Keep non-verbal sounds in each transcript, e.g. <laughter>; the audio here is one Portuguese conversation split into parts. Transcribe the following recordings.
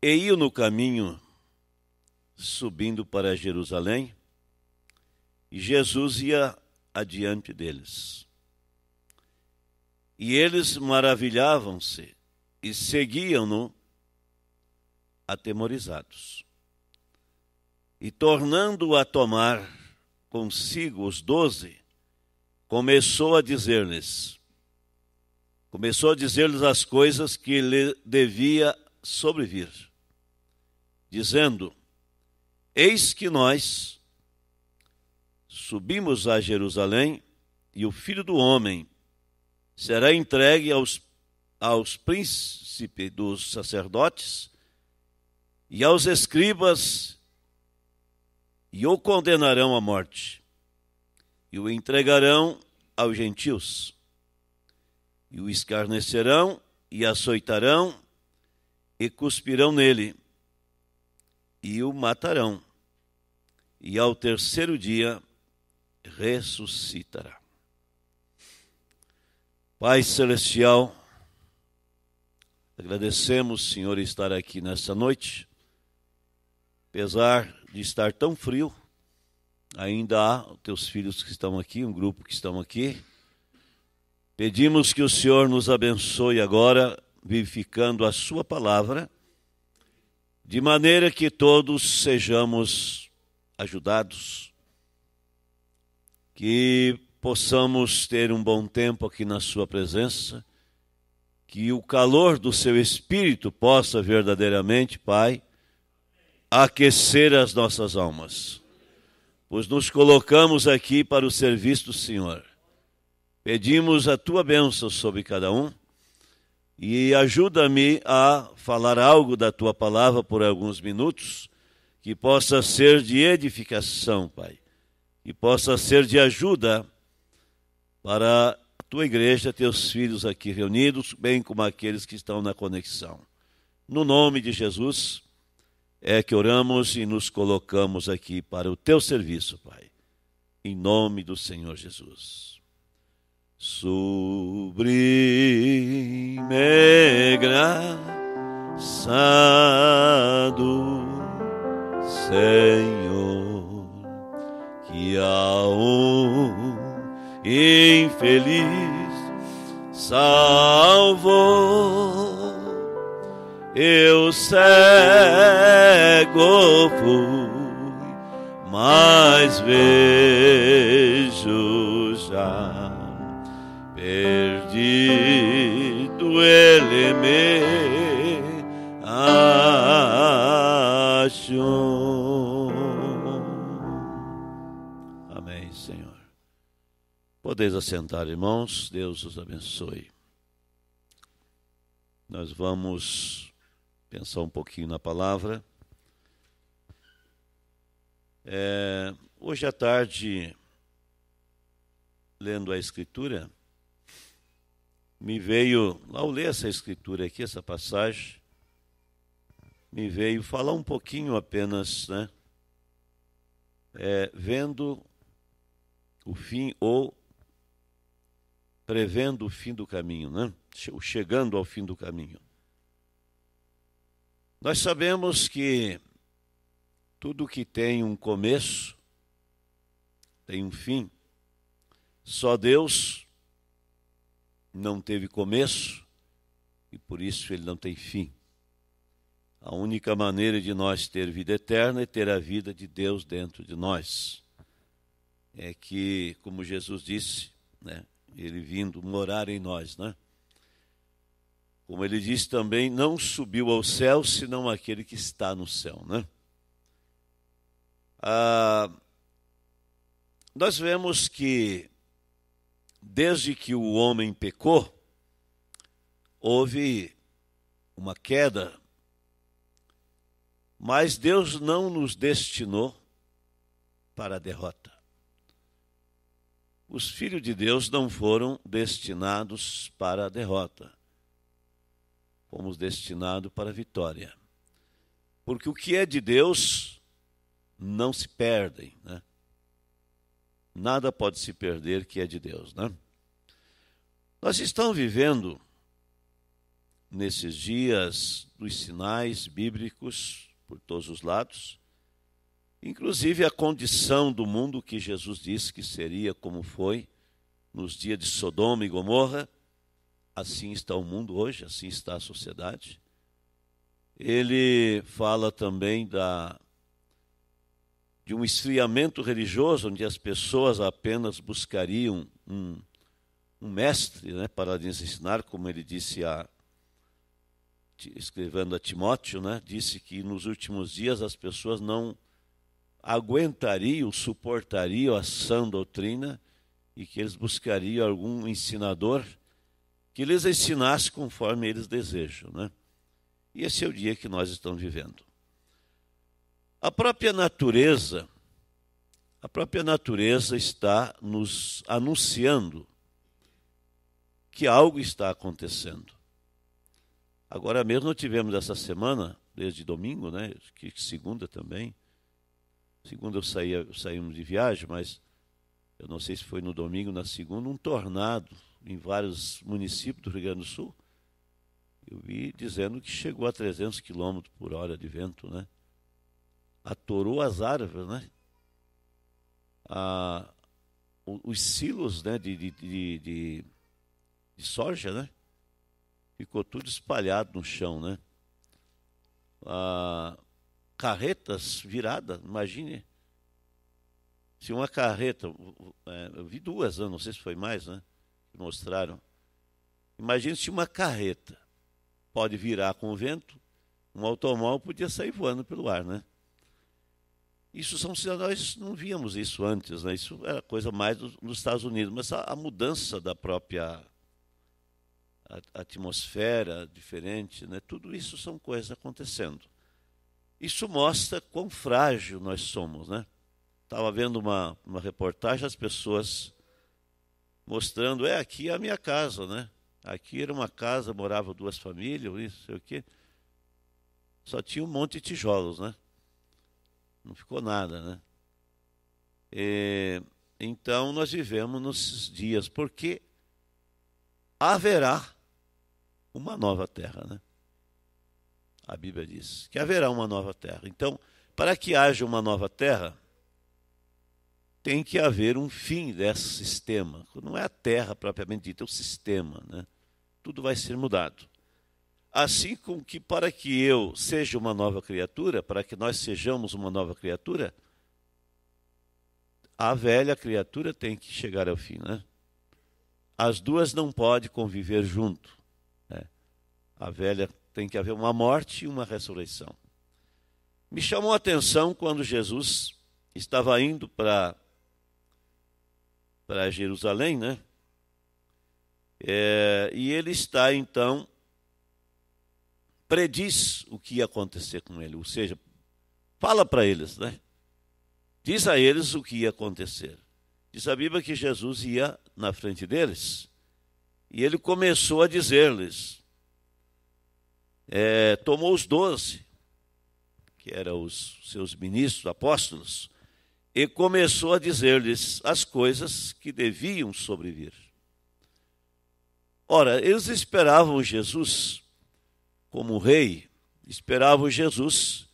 E iam no caminho, subindo para Jerusalém, e Jesus ia adiante deles. E eles maravilhavam-se e seguiam-no atemorizados. E tornando a tomar consigo os doze, começou a dizer-lhes, começou a dizer-lhes as coisas que lhe devia sobrevir dizendo: Eis que nós subimos a Jerusalém e o filho do homem será entregue aos, aos príncipes dos sacerdotes e aos escribas, e o condenarão à morte, e o entregarão aos gentios, e o escarnecerão, e açoitarão, e cuspirão nele, e o matarão, e ao terceiro dia ressuscitará. Pai Celestial, agradecemos, Senhor, estar aqui nesta noite. Apesar de estar tão frio, ainda há teus filhos que estão aqui, um grupo que estão aqui. Pedimos que o Senhor nos abençoe agora, vivificando a Sua palavra de maneira que todos sejamos ajudados, que possamos ter um bom tempo aqui na Sua presença, que o calor do Seu Espírito possa verdadeiramente, Pai, aquecer as nossas almas, pois nos colocamos aqui para o serviço do Senhor. Pedimos a Tua bênção sobre cada um e ajuda-me a falar algo da tua palavra por alguns minutos, que possa ser de edificação, Pai, que possa ser de ajuda para a tua igreja, teus filhos aqui reunidos, bem como aqueles que estão na conexão. No nome de Jesus é que oramos e nos colocamos aqui para o teu serviço, Pai. Em nome do Senhor Jesus sublime graça do Senhor, que a um infeliz salvou, eu cego fui, mas vejo já perdido ele me achou. Amém, Senhor. Podeis assentar, irmãos. Deus os abençoe. Nós vamos pensar um pouquinho na palavra. É, hoje à tarde, lendo a Escritura, me veio, ao ler essa escritura aqui, essa passagem, me veio falar um pouquinho apenas, né? É, vendo o fim ou prevendo o fim do caminho, né? Chegando ao fim do caminho. Nós sabemos que tudo que tem um começo tem um fim. Só Deus não teve começo e por isso ele não tem fim. A única maneira de nós ter vida eterna é ter a vida de Deus dentro de nós. É que, como Jesus disse, né, ele vindo morar em nós, né? Como ele disse também, não subiu ao céu senão aquele que está no céu, né? Ah, nós vemos que desde que o homem pecou, houve uma queda, mas Deus não nos destinou para a derrota. Os filhos de Deus não foram destinados para a derrota. Fomos destinados para a vitória. Porque o que é de Deus não se perde, Né? nada pode se perder que é de Deus, né? Nós estamos vivendo nesses dias dos sinais bíblicos por todos os lados, inclusive a condição do mundo que Jesus disse que seria como foi nos dias de Sodoma e Gomorra. Assim está o mundo hoje, assim está a sociedade. Ele fala também da de um esfriamento religioso, onde as pessoas apenas buscariam um, um mestre né, para lhes ensinar, como ele disse a escrevendo a Timóteo, né, disse que nos últimos dias as pessoas não aguentariam, suportariam a sã doutrina e que eles buscariam algum ensinador que lhes ensinasse conforme eles desejam, né? E esse é o dia que nós estamos vivendo. A própria natureza, a própria natureza está nos anunciando que algo está acontecendo. Agora mesmo nós tivemos essa semana, desde domingo, né? Que segunda também. Segunda eu saía, saímos de viagem, mas eu não sei se foi no domingo, na segunda, um tornado em vários municípios do Rio Grande do Sul. Eu vi dizendo que chegou a 300 km por hora de vento, né? atorou as árvores, né? Ah, os silos né, de, de, de, de, soja, né? Ficou tudo espalhado no chão, né? Ah, carretas viradas, imagine. Se uma carreta, é, eu vi duas, né? não sei se foi mais, né? Que mostraram. Imagine se uma carreta pode virar com o vento, um automóvel podia sair voando pelo ar, né? Isso são nós não víamos isso antes, né? isso era coisa mais nos Estados Unidos, mas a, a mudança da própria atmosfera diferente, né? tudo isso são coisas acontecendo. Isso mostra quão frágil nós somos. Né? Estava vendo uma, uma reportagem, as pessoas mostrando, é, aqui é a minha casa, né? Aqui era uma casa, morava duas famílias, isso, sei o quê. Só tinha um monte de tijolos, né? Não ficou nada, né? É, então nós vivemos nos dias, porque haverá uma nova terra, né? A Bíblia diz que haverá uma nova terra. Então, para que haja uma nova terra, tem que haver um fim desse sistema. Não é a terra propriamente dita, é o sistema, né? Tudo vai ser mudado assim como que para que eu seja uma nova criatura, para que nós sejamos uma nova criatura, a velha criatura tem que chegar ao fim, né? As duas não podem conviver junto. Né? A velha tem que haver uma morte e uma ressurreição. Me chamou a atenção quando Jesus estava indo para para Jerusalém, né? É, e ele está então prediz o que ia acontecer com ele, ou seja, fala para eles, né? Diz a eles o que ia acontecer. Diz a Bíblia que Jesus ia na frente deles e ele começou a dizer-lhes: é, tomou os doze, que eram os seus ministros, apóstolos, e começou a dizer-lhes as coisas que deviam sobrevir. Ora, eles esperavam Jesus como rei, esperavam Jesus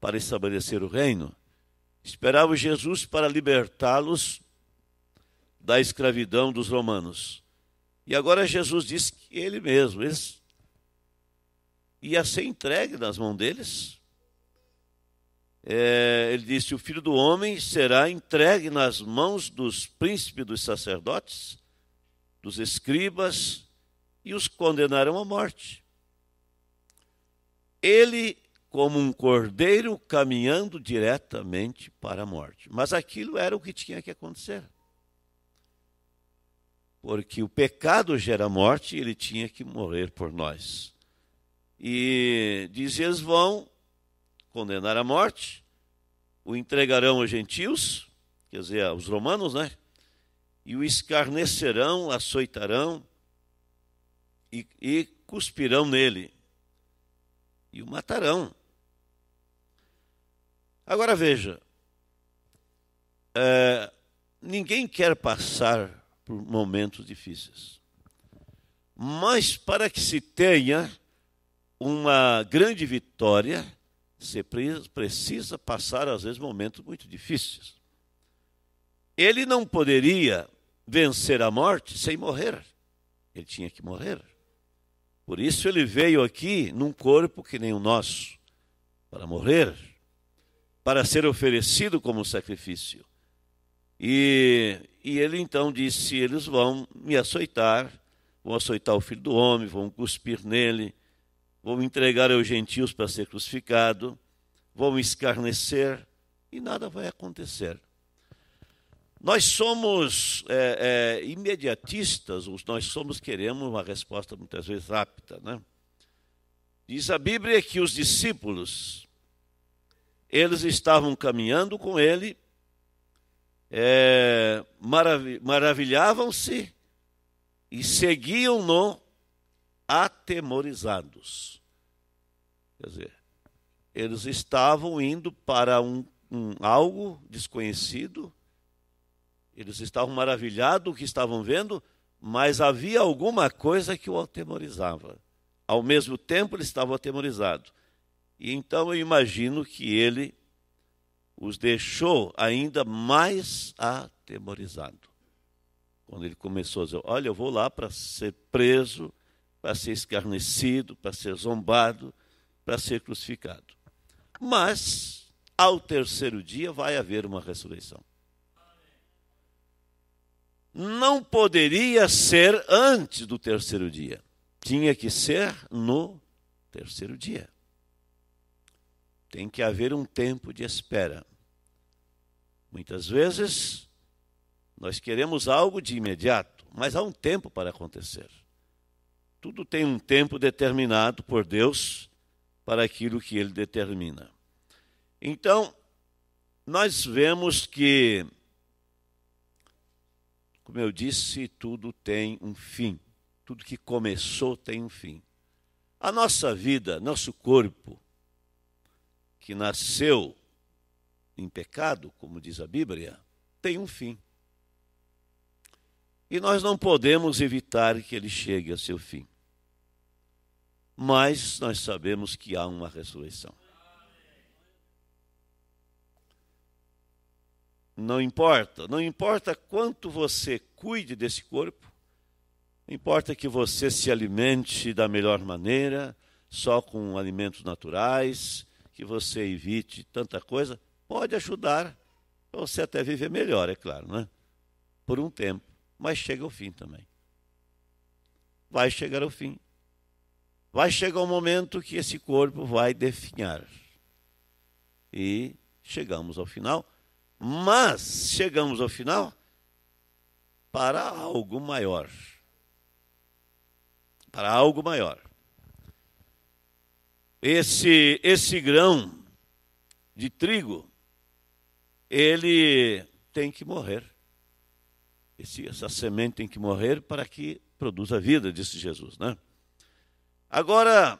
para estabelecer o reino, esperavam Jesus para libertá-los da escravidão dos romanos. E agora Jesus diz que ele mesmo eles, ia ser entregue nas mãos deles. É, ele disse: O filho do homem será entregue nas mãos dos príncipes dos sacerdotes, dos escribas, e os condenarão à morte ele como um cordeiro caminhando diretamente para a morte. Mas aquilo era o que tinha que acontecer. Porque o pecado gera morte e ele tinha que morrer por nós. E diz: eles vão condenar a morte, o entregarão aos gentios, quer dizer, aos romanos, né? E o escarnecerão, açoitarão e, e cuspirão nele e o matarão. Agora veja, é, ninguém quer passar por momentos difíceis, mas para que se tenha uma grande vitória, você precisa passar, às vezes, momentos muito difíceis. Ele não poderia vencer a morte sem morrer. Ele tinha que morrer. Por isso ele veio aqui num corpo que nem o nosso, para morrer, para ser oferecido como sacrifício. E, e ele então disse: Eles vão me açoitar, vão açoitar o filho do homem, vão cuspir nele, vão entregar aos gentios para ser crucificado, vão escarnecer, e nada vai acontecer. Nós somos é, é, imediatistas, nós somos queremos uma resposta muitas vezes rápida. Né? Diz a Bíblia que os discípulos, eles estavam caminhando com ele, é, marav maravilhavam-se e seguiam-no atemorizados. Quer dizer, eles estavam indo para um, um algo desconhecido, eles estavam maravilhados do que estavam vendo, mas havia alguma coisa que o atemorizava. Ao mesmo tempo, ele estava atemorizado. E então eu imagino que ele os deixou ainda mais atemorizado. Quando ele começou a dizer: Olha, eu vou lá para ser preso, para ser escarnecido, para ser zombado, para ser crucificado. Mas, ao terceiro dia, vai haver uma ressurreição não poderia ser antes do terceiro dia. Tinha que ser no terceiro dia. Tem que haver um tempo de espera. Muitas vezes nós queremos algo de imediato, mas há um tempo para acontecer. Tudo tem um tempo determinado por Deus para aquilo que ele determina. Então, nós vemos que como eu disse, tudo tem um fim. Tudo que começou tem um fim. A nossa vida, nosso corpo, que nasceu em pecado, como diz a Bíblia, tem um fim. E nós não podemos evitar que ele chegue a seu fim. Mas nós sabemos que há uma ressurreição. Não importa. Não importa quanto você cuide desse corpo, importa que você se alimente da melhor maneira, só com alimentos naturais, que você evite tanta coisa. Pode ajudar você até viver melhor, é claro, né? Por um tempo. Mas chega o fim também. Vai chegar o fim. Vai chegar o momento que esse corpo vai definhar. E chegamos ao final. Mas chegamos ao final para algo maior. Para algo maior. Esse, esse grão de trigo, ele tem que morrer. Esse, essa semente tem que morrer para que produza vida, disse Jesus. Né? Agora,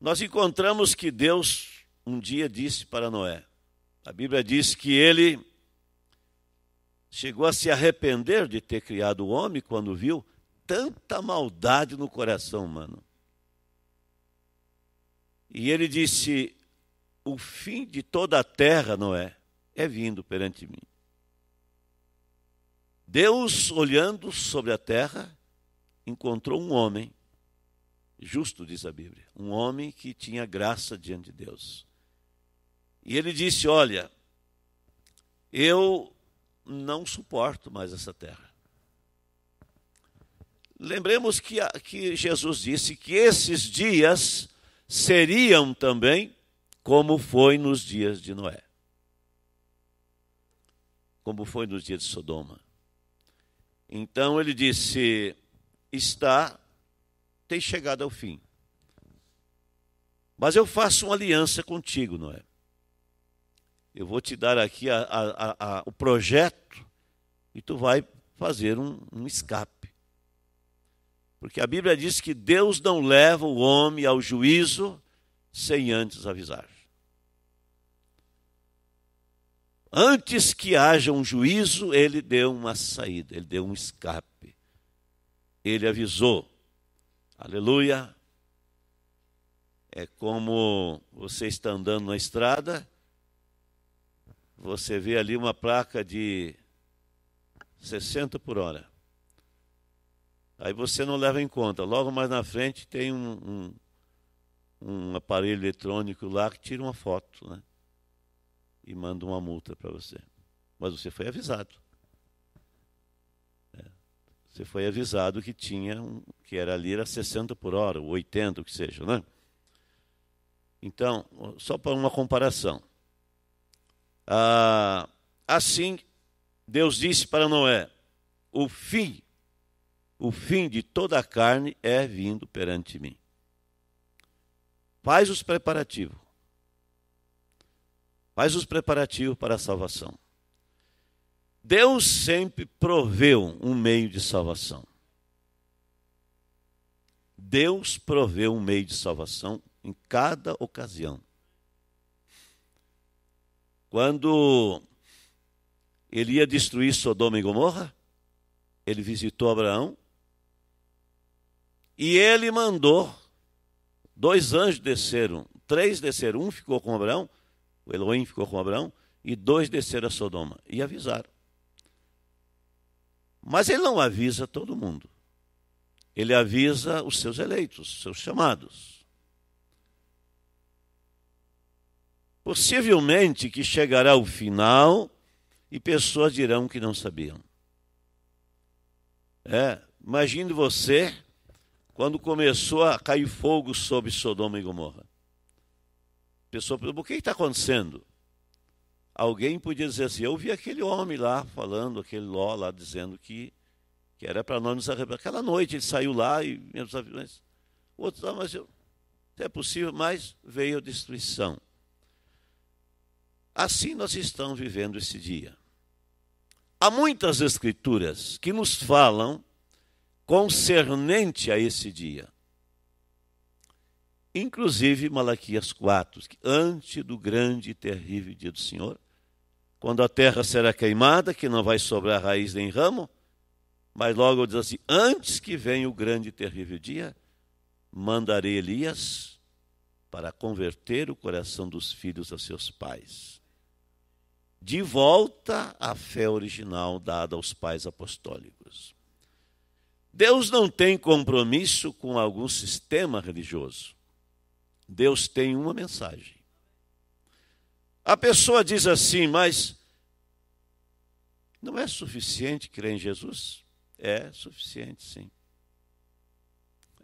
nós encontramos que Deus um dia disse para Noé: a Bíblia diz que ele chegou a se arrepender de ter criado o homem quando viu tanta maldade no coração humano. E ele disse: O fim de toda a terra, Noé, é vindo perante mim. Deus, olhando sobre a terra, encontrou um homem, justo, diz a Bíblia, um homem que tinha graça diante de Deus. E ele disse: Olha, eu não suporto mais essa terra. Lembremos que, que Jesus disse que esses dias seriam também como foi nos dias de Noé, como foi nos dias de Sodoma. Então ele disse: está, tem chegado ao fim. Mas eu faço uma aliança contigo, Noé eu vou te dar aqui a, a, a, o projeto e tu vai fazer um, um escape. Porque a Bíblia diz que Deus não leva o homem ao juízo sem antes avisar. Antes que haja um juízo, ele deu uma saída, ele deu um escape. Ele avisou. Aleluia. É como você está andando na estrada você vê ali uma placa de 60 por hora. Aí você não leva em conta. Logo mais na frente tem um, um, um aparelho eletrônico lá que tira uma foto, né? E manda uma multa para você. Mas você foi avisado. É. Você foi avisado que tinha, um, que era ali era 60 por hora, ou 80, o que seja, né? Então, só para uma comparação. Ah, assim, Deus disse para Noé: o fim, o fim de toda a carne é vindo perante mim. Faz os preparativos. Faz os preparativos para a salvação. Deus sempre proveu um meio de salvação. Deus proveu um meio de salvação em cada ocasião. Quando ele ia destruir Sodoma e Gomorra, ele visitou Abraão e ele mandou dois anjos desceram, três desceram, um ficou com Abraão, o Elohim ficou com Abraão, e dois desceram a Sodoma e avisaram. Mas ele não avisa todo mundo. Ele avisa os seus eleitos, os seus chamados. Possivelmente que chegará o final e pessoas dirão que não sabiam. É, imagine você quando começou a cair fogo sobre Sodoma e Gomorra. A pessoa perguntou, o que está acontecendo? Alguém podia dizer assim, eu vi aquele homem lá falando, aquele Ló lá dizendo que, que era para nós nos arrependermos. Aquela noite ele saiu lá e... Mas, outro, lá, mas eu, é possível, mas veio a destruição. Assim nós estamos vivendo esse dia. Há muitas escrituras que nos falam concernente a esse dia. Inclusive Malaquias 4, que antes do grande e terrível dia do Senhor, quando a terra será queimada, que não vai sobrar raiz nem ramo, mas logo diz assim: antes que venha o grande e terrível dia, mandarei Elias para converter o coração dos filhos a seus pais de volta à fé original dada aos pais apostólicos. Deus não tem compromisso com algum sistema religioso. Deus tem uma mensagem. A pessoa diz assim, mas não é suficiente crer em Jesus? É suficiente, sim.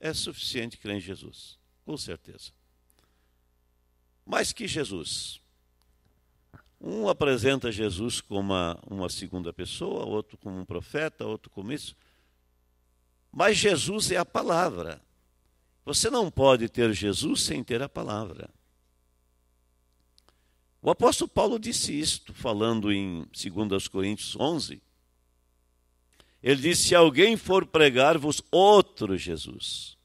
É suficiente crer em Jesus, com certeza. Mas que Jesus? Um apresenta Jesus como uma, uma segunda pessoa, outro como um profeta, outro como isso. Mas Jesus é a palavra. Você não pode ter Jesus sem ter a palavra. O apóstolo Paulo disse isto, falando em 2 Coríntios 11. Ele disse: Se alguém for pregar-vos outro Jesus,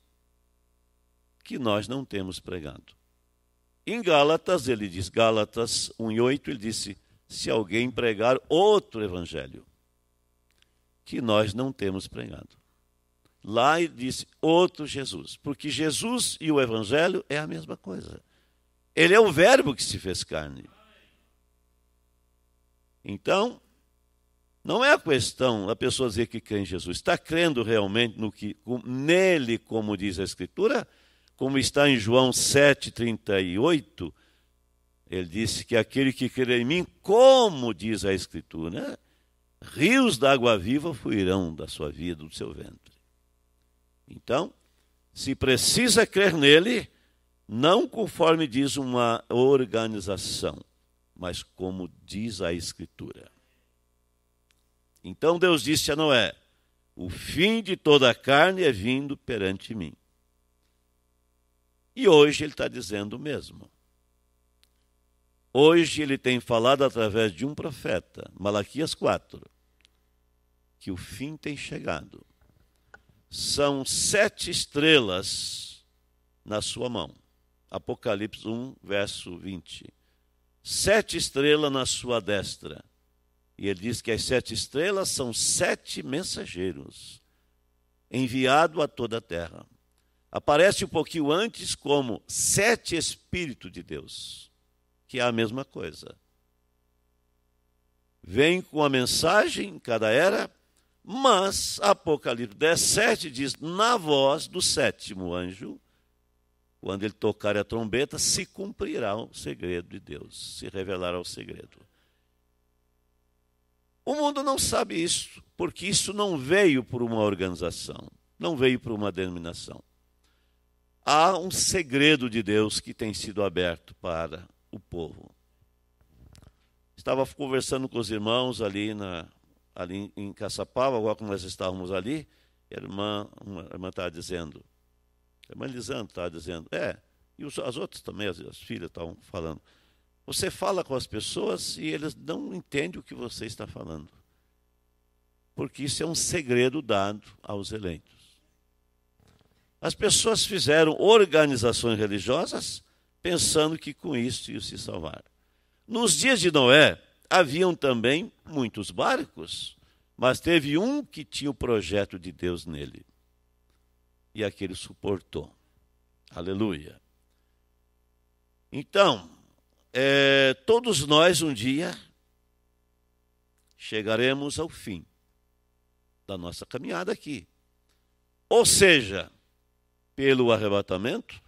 que nós não temos pregado. Em Gálatas, ele diz, Gálatas 1,8, ele disse: se alguém pregar outro evangelho, que nós não temos pregado. Lá ele disse outro Jesus, porque Jesus e o evangelho é a mesma coisa. Ele é o verbo que se fez carne. Então, não é a questão a pessoa dizer que crê em Jesus. Está crendo realmente no que nele, como diz a Escritura? como está em João 7,38, ele disse que aquele que crê em mim, como diz a Escritura, né? rios da água viva fluirão da sua vida, do seu ventre. Então, se precisa crer nele, não conforme diz uma organização, mas como diz a Escritura. Então Deus disse a Noé: O fim de toda a carne é vindo perante mim. E hoje ele está dizendo o mesmo. Hoje ele tem falado através de um profeta, Malaquias 4, que o fim tem chegado. São sete estrelas na sua mão. Apocalipse 1, verso 20. Sete estrelas na sua destra. E ele diz que as sete estrelas são sete mensageiros enviados a toda a terra aparece um pouquinho antes como sete Espíritos de Deus, que é a mesma coisa. Vem com a mensagem em cada era, mas Apocalipse 17 diz: na voz do sétimo anjo, quando ele tocar a trombeta, se cumprirá o segredo de Deus, se revelará o segredo. O mundo não sabe isso, porque isso não veio por uma organização, não veio por uma denominação há um segredo de Deus que tem sido aberto para o povo. Estava conversando com os irmãos ali, na, ali em Caçapava, agora que nós estávamos ali, a irmã, uma irmã estava tá dizendo, a irmã Lisandro estava tá dizendo, é, e os, as outras também, as, as filhas estavam falando, você fala com as pessoas e eles não entendem o que você está falando. Porque isso é um segredo dado aos eleitos. As pessoas fizeram organizações religiosas pensando que com isso iam se salvar. Nos dias de Noé, haviam também muitos barcos, mas teve um que tinha o projeto de Deus nele. E aquele suportou. Aleluia. Então, é, todos nós um dia chegaremos ao fim da nossa caminhada aqui. Ou seja, pelo arrebatamento,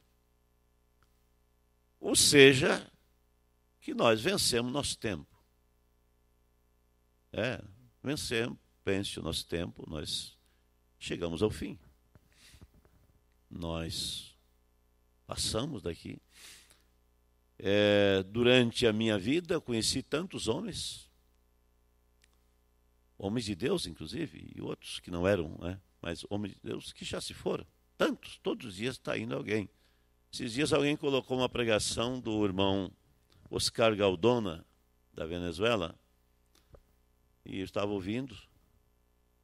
ou seja, que nós vencemos nosso tempo. É, vencemos, pense o nosso tempo, nós chegamos ao fim. Nós passamos daqui. É, durante a minha vida, conheci tantos homens, homens de Deus, inclusive, e outros que não eram, né? mas homens de Deus que já se foram. Tantos, todos os dias está indo alguém. Esses dias alguém colocou uma pregação do irmão Oscar Galdona, da Venezuela, e eu estava ouvindo.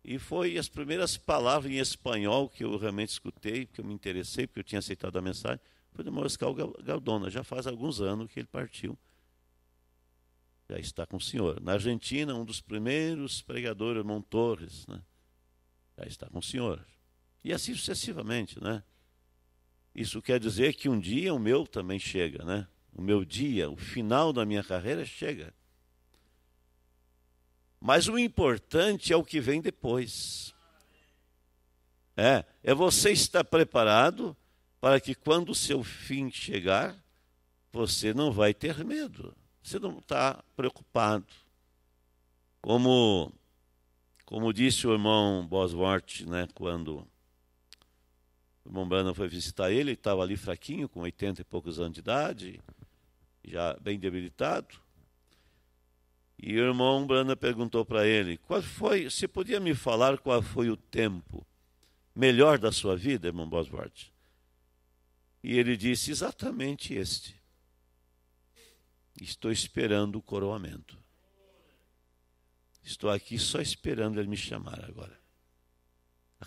E foi as primeiras palavras em espanhol que eu realmente escutei, que eu me interessei, porque eu tinha aceitado a mensagem, foi do Oscar Galdona. Já faz alguns anos que ele partiu. Já está com o senhor. Na Argentina, um dos primeiros pregadores, Irmão Torres, né? já está com o senhor. E assim sucessivamente, né? Isso quer dizer que um dia o meu também chega, né? O meu dia, o final da minha carreira chega. Mas o importante é o que vem depois. É, é você estar preparado para que quando o seu fim chegar, você não vai ter medo. Você não está preocupado. Como, como disse o irmão Bosworth, né, quando o foi visitar ele, estava ali fraquinho, com 80 e poucos anos de idade, já bem debilitado. E o irmão Brana perguntou para ele: qual foi, se podia me falar qual foi o tempo melhor da sua vida, irmão Bosworth? E ele disse: exatamente este. Estou esperando o coroamento. Estou aqui só esperando ele me chamar agora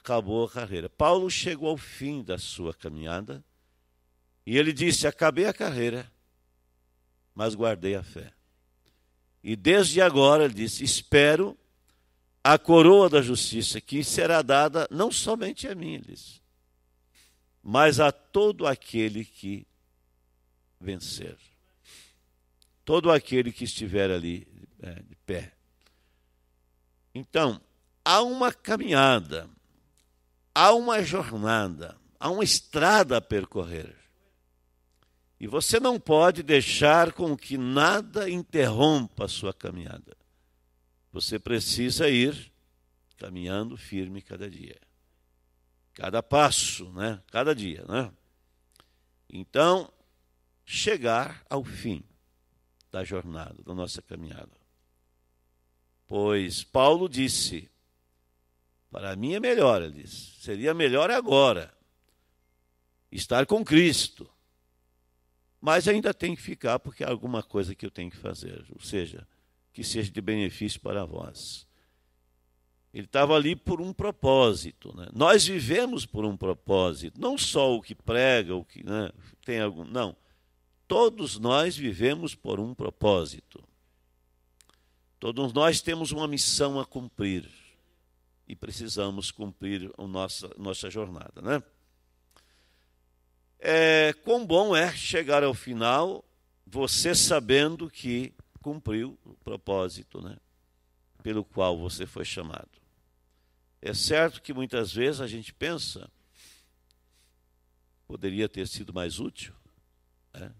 acabou a carreira. Paulo chegou ao fim da sua caminhada e ele disse: Acabei a carreira, mas guardei a fé. E desde agora, ele disse: Espero a coroa da justiça, que será dada não somente a mim, ele disse, mas a todo aquele que vencer. Todo aquele que estiver ali é, de pé. Então, há uma caminhada, há uma jornada, há uma estrada a percorrer. E você não pode deixar com que nada interrompa a sua caminhada. Você precisa ir caminhando firme cada dia. Cada passo, né? Cada dia, né? Então, chegar ao fim da jornada, da nossa caminhada. Pois Paulo disse: para mim é melhor, ele disse. Seria melhor agora estar com Cristo. Mas ainda tem que ficar, porque há alguma coisa que eu tenho que fazer. Ou seja, que seja de benefício para vós. Ele estava ali por um propósito. Né? Nós vivemos por um propósito. Não só o que prega, o que né, tem algum. Não. Todos nós vivemos por um propósito. Todos nós temos uma missão a cumprir e precisamos cumprir a nossa, nossa jornada. Né? É, quão bom é chegar ao final você sabendo que cumpriu o propósito né, pelo qual você foi chamado. É certo que muitas vezes a gente pensa, poderia ter sido mais útil, né?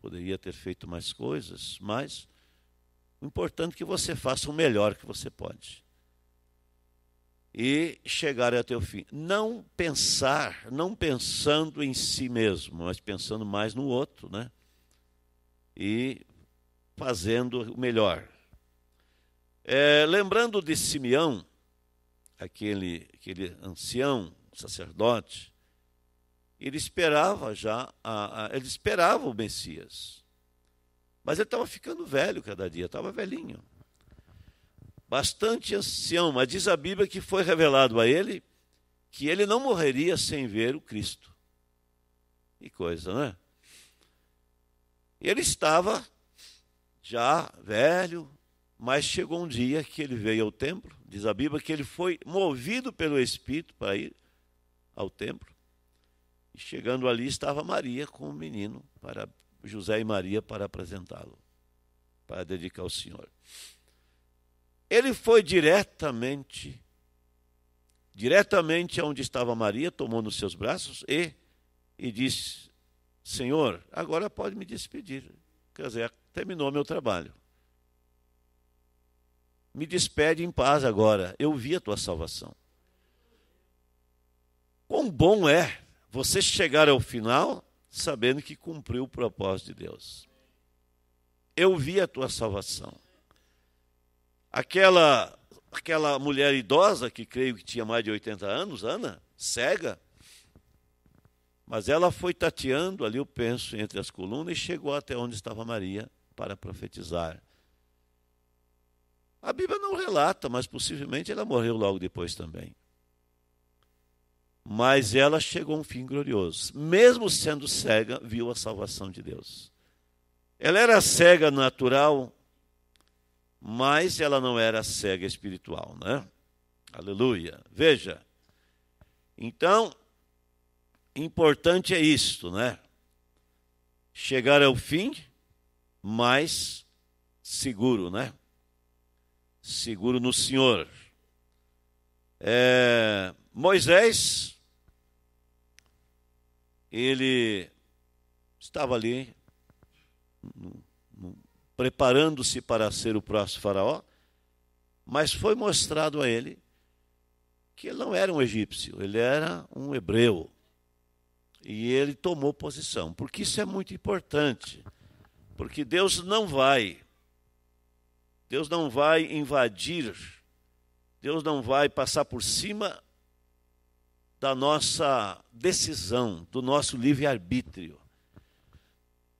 poderia ter feito mais coisas, mas o importante é que você faça o melhor que você pode e chegar até o fim. Não pensar, não pensando em si mesmo, mas pensando mais no outro, né? E fazendo o melhor. É, lembrando de Simeão, aquele, aquele ancião, sacerdote, ele esperava já, a, a, ele esperava o Messias. Mas ele estava ficando velho cada dia, estava velhinho bastante ancião, mas diz a Bíblia que foi revelado a ele que ele não morreria sem ver o Cristo. Que coisa, né? E ele estava já velho, mas chegou um dia que ele veio ao templo. Diz a Bíblia que ele foi movido pelo Espírito para ir ao templo. E chegando ali estava Maria com o menino, para José e Maria para apresentá-lo, para dedicar ao Senhor. Ele foi diretamente, diretamente aonde estava Maria, tomou nos seus braços e, e disse: Senhor, agora pode me despedir. Quer dizer, terminou meu trabalho. Me despede em paz agora. Eu vi a tua salvação. Quão bom é você chegar ao final sabendo que cumpriu o propósito de Deus. Eu vi a tua salvação. Aquela, aquela mulher idosa, que creio que tinha mais de 80 anos, Ana, cega, mas ela foi tateando ali, eu penso, entre as colunas e chegou até onde estava Maria para profetizar. A Bíblia não relata, mas possivelmente ela morreu logo depois também. Mas ela chegou a um fim glorioso. Mesmo sendo cega, viu a salvação de Deus. Ela era cega natural, mas ela não era cega espiritual, né? Aleluia. Veja. Então, importante é isto, né? Chegar ao fim, mas seguro, né? Seguro no Senhor. É, Moisés, ele estava ali preparando-se para ser o próximo faraó, mas foi mostrado a ele que ele não era um egípcio, ele era um hebreu. E ele tomou posição, porque isso é muito importante. Porque Deus não vai Deus não vai invadir, Deus não vai passar por cima da nossa decisão, do nosso livre-arbítrio.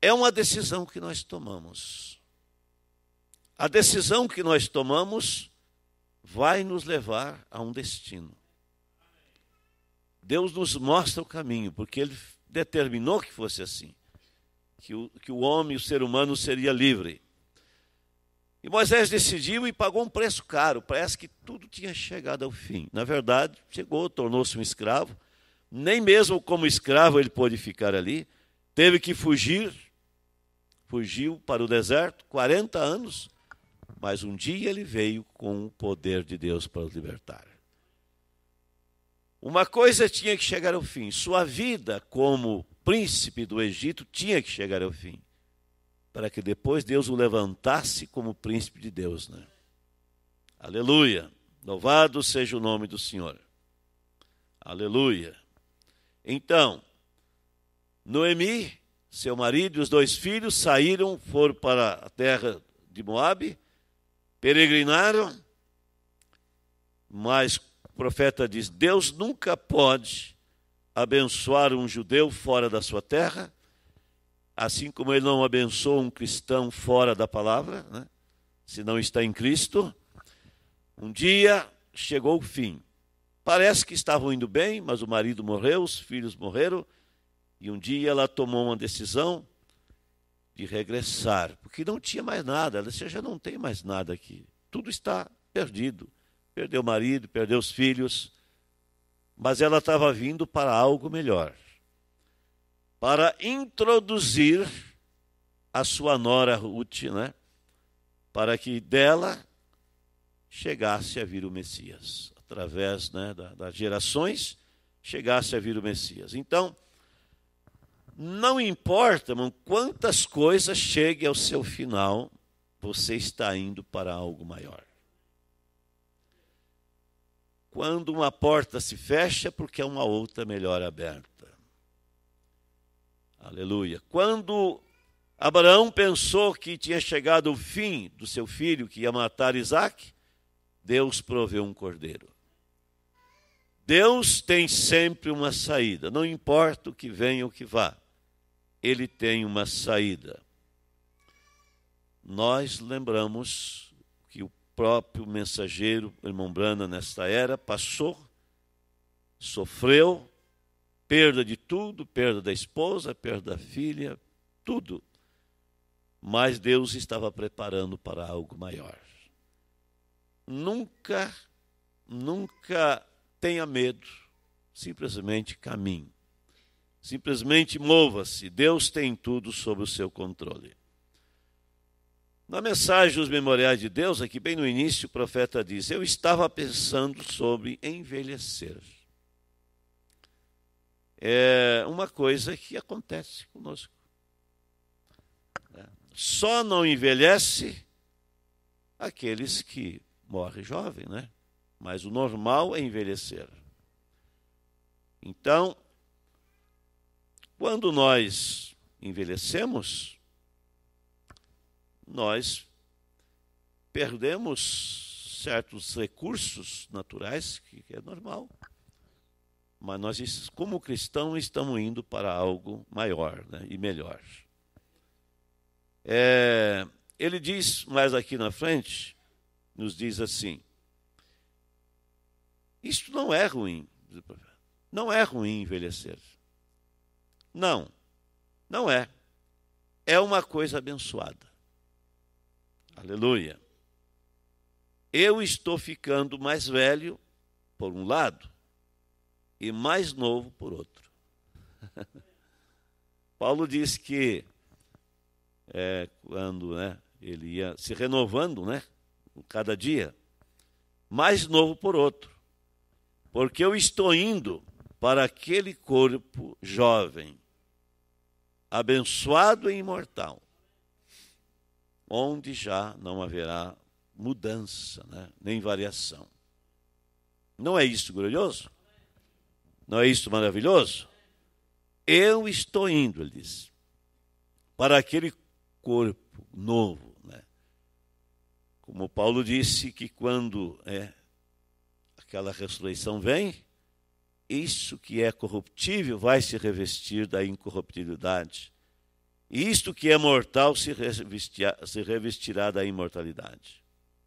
É uma decisão que nós tomamos. A decisão que nós tomamos vai nos levar a um destino. Deus nos mostra o caminho, porque Ele determinou que fosse assim, que o, que o homem, o ser humano, seria livre. E Moisés decidiu e pagou um preço caro. Parece que tudo tinha chegado ao fim. Na verdade, chegou, tornou-se um escravo. Nem mesmo como escravo ele pôde ficar ali. Teve que fugir. Fugiu para o deserto, 40 anos. Mas um dia ele veio com o poder de Deus para os libertar. Uma coisa tinha que chegar ao fim. Sua vida como príncipe do Egito tinha que chegar ao fim. Para que depois Deus o levantasse como príncipe de Deus. Né? Aleluia! Louvado seja o nome do Senhor. Aleluia! Então, Noemi, seu marido e os dois filhos saíram, foram para a terra de Moabe peregrinaram, mas o profeta diz: Deus nunca pode abençoar um judeu fora da sua terra, assim como ele não abençoa um cristão fora da palavra, né? se não está em Cristo. Um dia chegou o fim. Parece que estavam indo bem, mas o marido morreu, os filhos morreram, e um dia ela tomou uma decisão regressar, porque não tinha mais nada. Ela disse, já não tem mais nada aqui. Tudo está perdido. Perdeu o marido, perdeu os filhos, mas ela estava vindo para algo melhor. Para introduzir a sua nora Ruth, né? Para que dela chegasse a vir o Messias, através né, das gerações, chegasse a vir o Messias. Então, não importa, irmão, quantas coisas cheguem ao seu final, você está indo para algo maior. Quando uma porta se fecha, porque é uma outra melhor aberta. Aleluia. Quando Abraão pensou que tinha chegado o fim do seu filho, que ia matar Isaac, Deus proveu um cordeiro. Deus tem sempre uma saída, não importa o que venha ou que vá ele tem uma saída. Nós lembramos que o próprio mensageiro, irmão Brana, nesta era, passou, sofreu, perda de tudo, perda da esposa, perda da filha, tudo. Mas Deus estava preparando para algo maior. Nunca, nunca tenha medo, simplesmente caminhe. Simplesmente mova-se. Deus tem tudo sob o seu controle. Na mensagem dos Memoriais de Deus, aqui bem no início, o profeta diz: Eu estava pensando sobre envelhecer. É uma coisa que acontece conosco. É. Só não envelhece aqueles que morrem jovem, né? Mas o normal é envelhecer. Então, quando nós envelhecemos, nós perdemos certos recursos naturais, que é normal. Mas nós, como cristãos, estamos indo para algo maior né, e melhor. É, ele diz mais aqui na frente, nos diz assim: Isto não é ruim. Não é ruim envelhecer. Não, não é. É uma coisa abençoada. Aleluia. Eu estou ficando mais velho, por um lado, e mais novo, por outro. <laughs> Paulo diz que é, quando né, ele ia se renovando, né, cada dia, mais novo por outro, porque eu estou indo para aquele corpo jovem abençoado e imortal, onde já não haverá mudança, né? nem variação. Não é isso glorioso? Não é isso maravilhoso? Eu estou indo, ele diz, para aquele corpo novo. Né? Como Paulo disse que quando é, aquela ressurreição vem, isso que é corruptível vai se revestir da incorruptibilidade. E isto que é mortal se revestirá, se revestirá da imortalidade.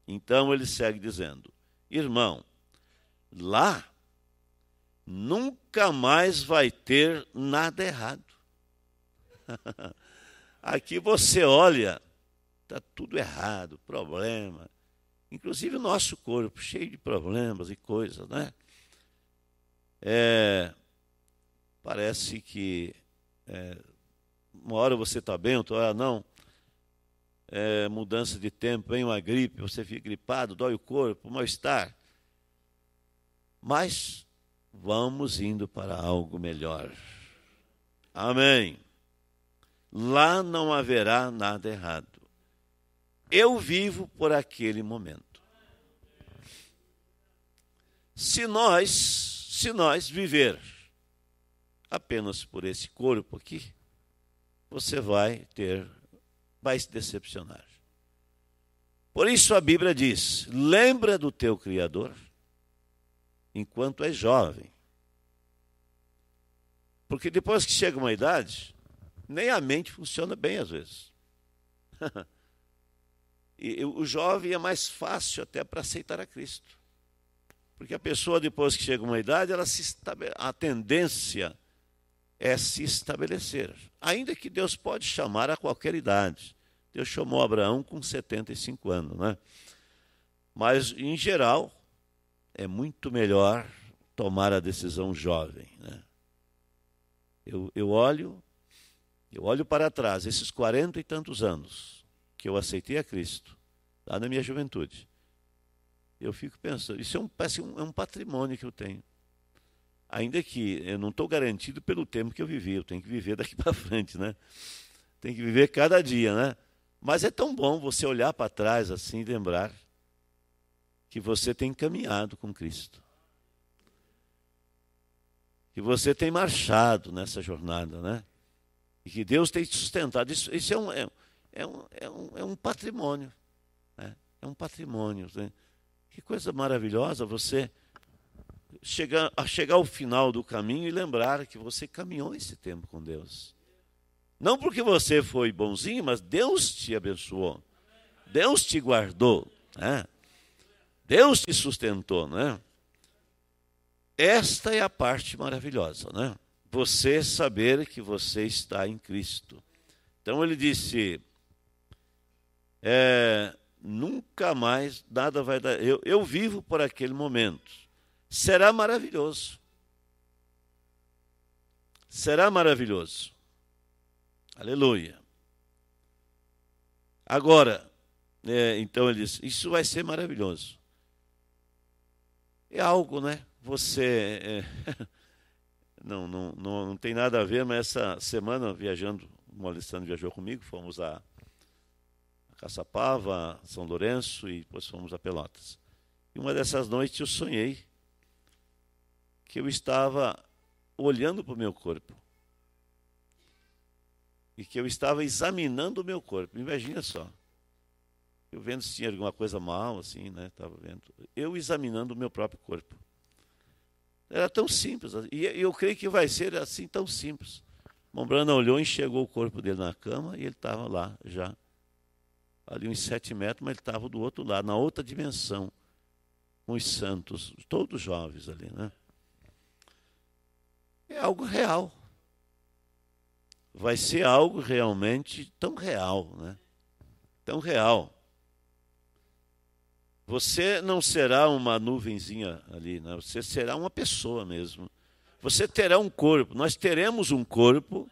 Então ele segue dizendo: Irmão, lá nunca mais vai ter nada errado. <laughs> Aqui você olha, está tudo errado, problema. Inclusive o nosso corpo, cheio de problemas e coisas, né? É, parece que é, uma hora você está bem, outra hora não. É, mudança de tempo, vem uma gripe, você fica gripado, dói o corpo, mal-estar. Mas vamos indo para algo melhor. Amém. Lá não haverá nada errado. Eu vivo por aquele momento. Se nós se nós vivermos apenas por esse corpo aqui, você vai ter, vai se decepcionar. Por isso a Bíblia diz: lembra do teu Criador enquanto é jovem. Porque depois que chega uma idade, nem a mente funciona bem às vezes. <laughs> e o jovem é mais fácil até para aceitar a Cristo. Porque a pessoa, depois que chega uma idade, ela se estabele... a tendência é se estabelecer. Ainda que Deus pode chamar a qualquer idade. Deus chamou Abraão com 75 anos, né? Mas, em geral, é muito melhor tomar a decisão jovem. Né? Eu, eu olho eu olho para trás, esses 40 e tantos anos que eu aceitei a Cristo, lá na minha juventude, eu fico pensando, isso é um, parece um, é um patrimônio que eu tenho. Ainda que eu não estou garantido pelo tempo que eu vivi, eu tenho que viver <laughs> daqui para frente, né? Tem que viver cada dia, né? Mas é tão bom você olhar para trás assim e lembrar que você tem caminhado com Cristo. Que você tem marchado nessa jornada, né? E que Deus tem te sustentado. Isso, isso é, um, é, é, um, é, um, é um patrimônio. Né? É um patrimônio. Né? Que coisa maravilhosa você chegar, a chegar ao final do caminho e lembrar que você caminhou esse tempo com Deus. Não porque você foi bonzinho, mas Deus te abençoou. Deus te guardou. Né? Deus te sustentou. Né? Esta é a parte maravilhosa. Né? Você saber que você está em Cristo. Então ele disse. É, nunca mais nada vai dar. Eu, eu vivo por aquele momento. Será maravilhoso. Será maravilhoso. Aleluia. Agora, é, então ele diz: Isso vai ser maravilhoso. É algo, né? Você. É, <laughs> não, não, não, não tem nada a ver, mas essa semana, viajando, o Alessandro viajou comigo, fomos a Caçapava, São Lourenço e depois fomos a Pelotas. E uma dessas noites eu sonhei que eu estava olhando para o meu corpo e que eu estava examinando o meu corpo. Imagina só. Eu vendo se tinha alguma coisa mal, assim, né? Estava vendo. Eu examinando o meu próprio corpo. Era tão simples. Assim, e eu creio que vai ser assim tão simples. Mombrana olhou, enxergou o corpo dele na cama e ele estava lá já ali uns sete metros, mas ele estava do outro lado, na outra dimensão, com os santos, todos jovens ali, né? É algo real. Vai ser algo realmente tão real, né? Tão real. Você não será uma nuvenzinha ali, né? você será uma pessoa mesmo. Você terá um corpo, nós teremos um corpo,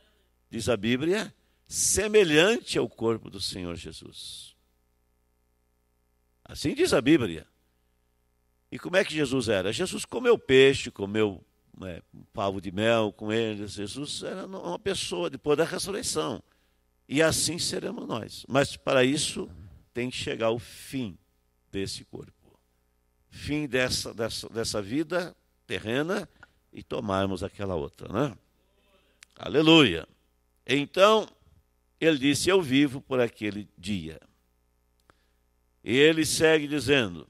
diz a Bíblia, semelhante ao corpo do Senhor Jesus. Assim diz a Bíblia. E como é que Jesus era? Jesus comeu peixe, comeu é, né, um pavo de mel com eles. Jesus era uma pessoa depois da ressurreição. E assim seremos nós. Mas para isso tem que chegar o fim desse corpo fim dessa, dessa, dessa vida terrena e tomarmos aquela outra, né? Aleluia. Então, ele disse: Eu vivo por aquele dia. E ele segue dizendo: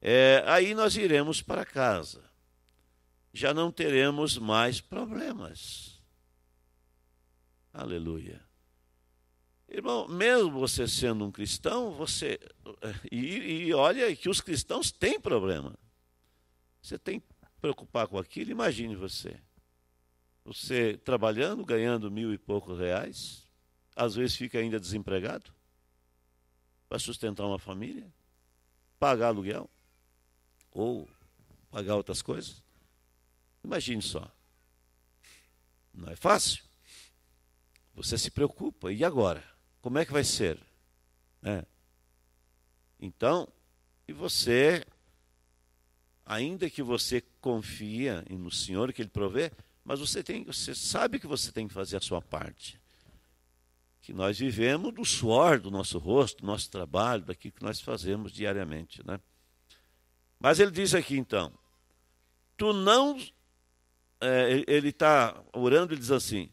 é, Aí nós iremos para casa. Já não teremos mais problemas. Aleluia. Irmão, mesmo você sendo um cristão, você. E, e olha que os cristãos têm problema. Você tem que preocupar com aquilo, imagine você. Você trabalhando, ganhando mil e poucos reais, às vezes fica ainda desempregado para sustentar uma família, pagar aluguel ou pagar outras coisas. Imagine só. Não é fácil. Você se preocupa. E agora? Como é que vai ser? É. Então, e você, ainda que você confia no Senhor que Ele provê, mas você, tem, você sabe que você tem que fazer a sua parte. Que nós vivemos do suor do nosso rosto, do nosso trabalho, daquilo que nós fazemos diariamente. Né? Mas ele diz aqui então: tu não. É, ele está orando e diz assim: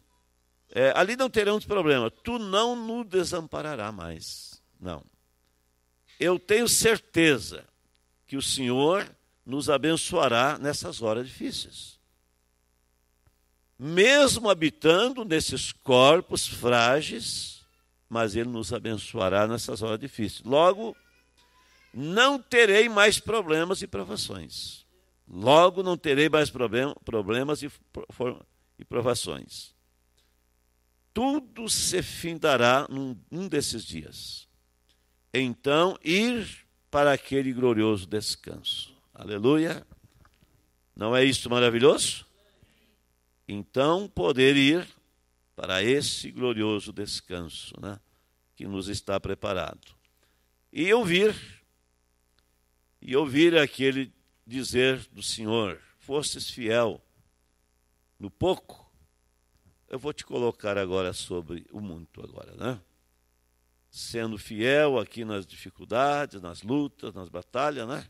é, ali não teremos problema, tu não nos desamparará mais. Não. Eu tenho certeza que o Senhor nos abençoará nessas horas difíceis mesmo habitando nesses corpos frágeis, mas Ele nos abençoará nessas horas difíceis. Logo, não terei mais problemas e provações. Logo, não terei mais problem problemas e, pro e provações. Tudo se findará num um desses dias. Então, ir para aquele glorioso descanso. Aleluia! Não é isso maravilhoso? então poder ir para esse glorioso descanso né, que nos está preparado. E ouvir, e ouvir aquele dizer do Senhor: Fostes fiel no pouco, eu vou te colocar agora sobre o muito agora, né? Sendo fiel aqui nas dificuldades, nas lutas, nas batalhas, né?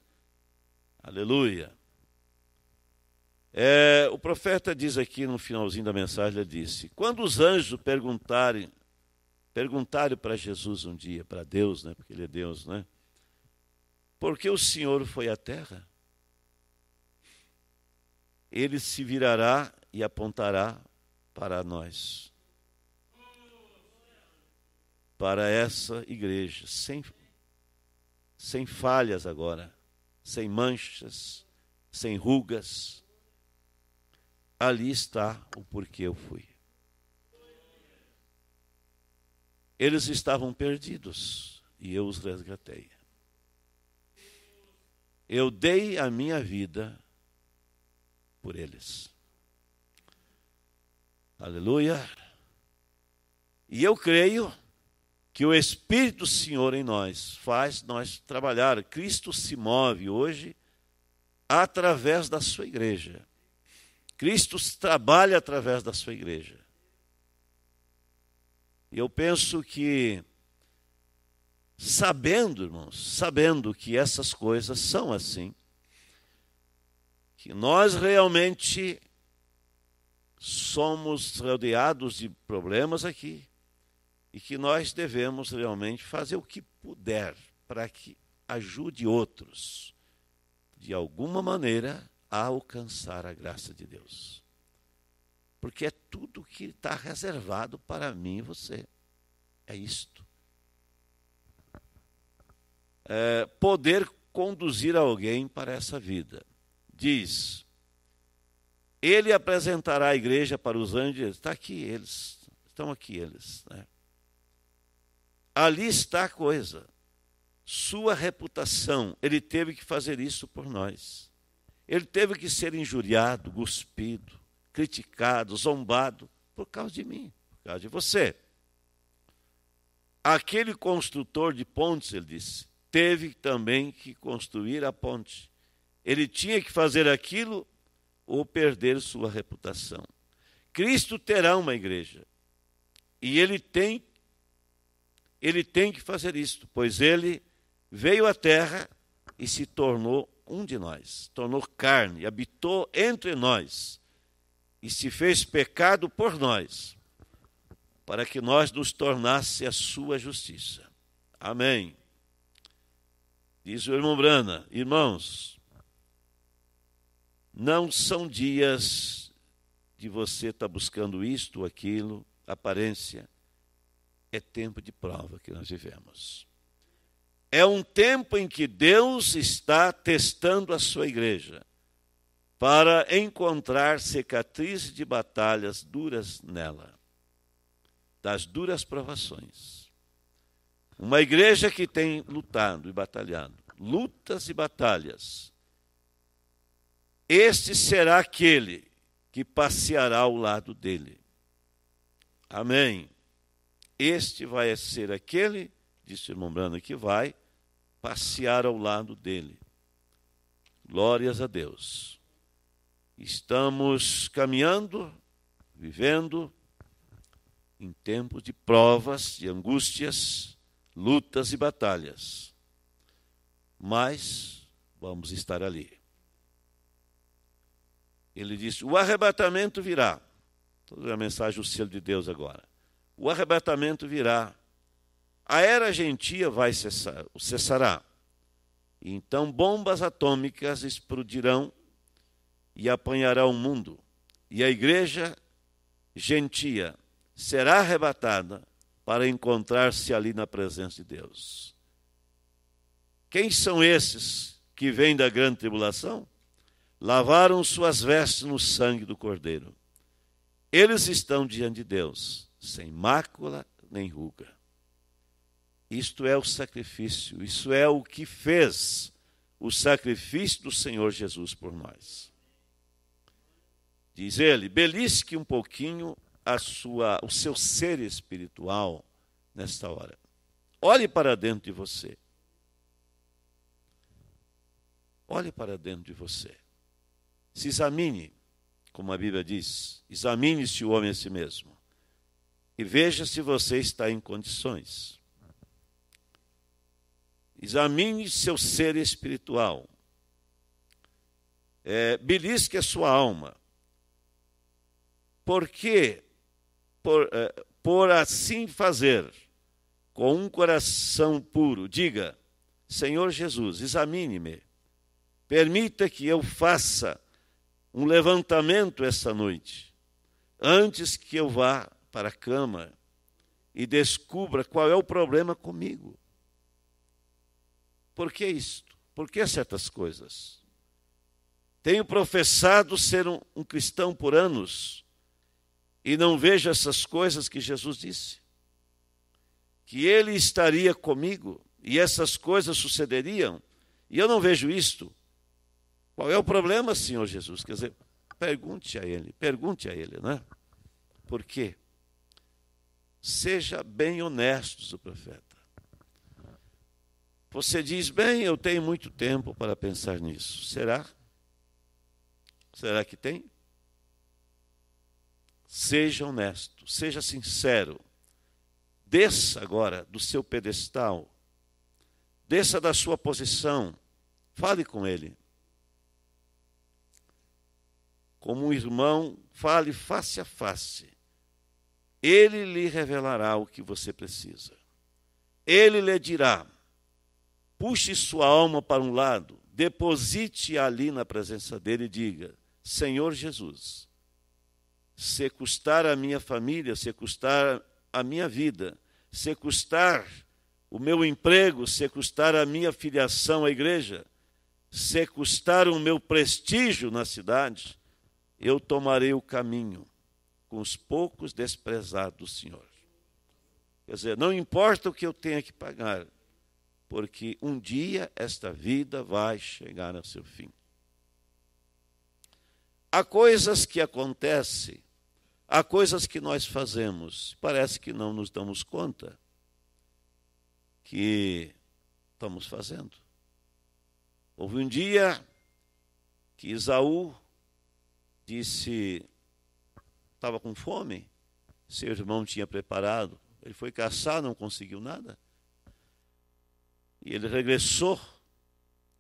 Aleluia. É, o profeta diz aqui no finalzinho da mensagem, ele disse: quando os anjos perguntarem, perguntaram para Jesus um dia, para Deus, né? Porque ele é Deus, né? Por que o Senhor foi à terra? Ele se virará e apontará para nós. Para essa igreja, sem, sem falhas agora, sem manchas, sem rugas, ali está o porquê eu fui. Eles estavam perdidos e eu os resgatei. Eu dei a minha vida por eles. Aleluia. E eu creio que o Espírito do Senhor em nós faz nós trabalhar. Cristo se move hoje através da sua igreja Cristo trabalha através da sua igreja. E eu penso que, sabendo, irmãos, sabendo que essas coisas são assim, que nós realmente somos rodeados de problemas aqui e que nós devemos realmente fazer o que puder para que ajude outros, de alguma maneira, a alcançar a graça de Deus. Porque é tudo que está reservado para mim e você. É isto. É poder conduzir alguém para essa vida. Diz, ele apresentará a igreja para os anjos, está aqui eles, estão aqui eles. Né? Ali está a coisa, sua reputação, ele teve que fazer isso por nós. Ele teve que ser injuriado, cuspido, criticado, zombado por causa de mim, por causa de você. Aquele construtor de pontes, ele disse, teve também que construir a ponte. Ele tinha que fazer aquilo ou perder sua reputação. Cristo terá uma igreja. E ele tem ele tem que fazer isto, pois ele veio à terra e se tornou um de nós, tornou carne, habitou entre nós e se fez pecado por nós, para que nós nos tornasse a sua justiça. Amém. Diz o irmão Brana, irmãos, não são dias de você estar tá buscando isto, ou aquilo, aparência. É tempo de prova que nós vivemos. É um tempo em que Deus está testando a sua igreja para encontrar cicatrizes de batalhas duras nela, das duras provações. Uma igreja que tem lutado e batalhado, lutas e batalhas. Este será aquele que passeará ao lado dele. Amém. Este vai ser aquele disse o irmão Brando, que vai passear ao lado dele. Glórias a Deus. Estamos caminhando, vivendo em tempos de provas, de angústias, lutas e batalhas. Mas vamos estar ali. Ele disse: o arrebatamento virá. Toda a mensagem, o selo de Deus agora. O arrebatamento virá a era gentia vai cessar, cessará. Então bombas atômicas explodirão e apanharão o mundo. E a igreja gentia será arrebatada para encontrar-se ali na presença de Deus. Quem são esses que vêm da grande tribulação? Lavaram suas vestes no sangue do Cordeiro. Eles estão diante de Deus, sem mácula nem ruga. Isto é o sacrifício, isso é o que fez o sacrifício do Senhor Jesus por nós. Diz ele: belisque um pouquinho a sua, o seu ser espiritual nesta hora. Olhe para dentro de você. Olhe para dentro de você. Se examine, como a Bíblia diz: examine-se o homem a si mesmo. E veja se você está em condições Examine seu ser espiritual. É, belisque a sua alma. por, é, por assim fazer, com um coração puro, diga: Senhor Jesus, examine-me. Permita que eu faça um levantamento esta noite, antes que eu vá para a cama e descubra qual é o problema comigo. Por que isto? Por que certas coisas? Tenho professado ser um, um cristão por anos e não vejo essas coisas que Jesus disse. Que Ele estaria comigo e essas coisas sucederiam, e eu não vejo isto. Qual é o problema, Senhor Jesus? Quer dizer, pergunte a Ele, pergunte a Ele, né? Por quê? Seja bem honesto, o profeta. Você diz, bem, eu tenho muito tempo para pensar nisso. Será? Será que tem? Seja honesto, seja sincero. Desça agora do seu pedestal, desça da sua posição, fale com ele. Como um irmão, fale face a face. Ele lhe revelará o que você precisa. Ele lhe dirá Puxe sua alma para um lado, deposite ali na presença dele e diga: Senhor Jesus, se custar a minha família, se custar a minha vida, se custar o meu emprego, se custar a minha filiação à igreja, se custar o meu prestígio na cidade, eu tomarei o caminho com os poucos desprezados do Senhor. Quer dizer, não importa o que eu tenha que pagar, porque um dia esta vida vai chegar ao seu fim. Há coisas que acontecem, há coisas que nós fazemos, parece que não nos damos conta que estamos fazendo. Houve um dia que Isaú disse, estava com fome, seu irmão tinha preparado, ele foi caçar, não conseguiu nada. E ele regressou,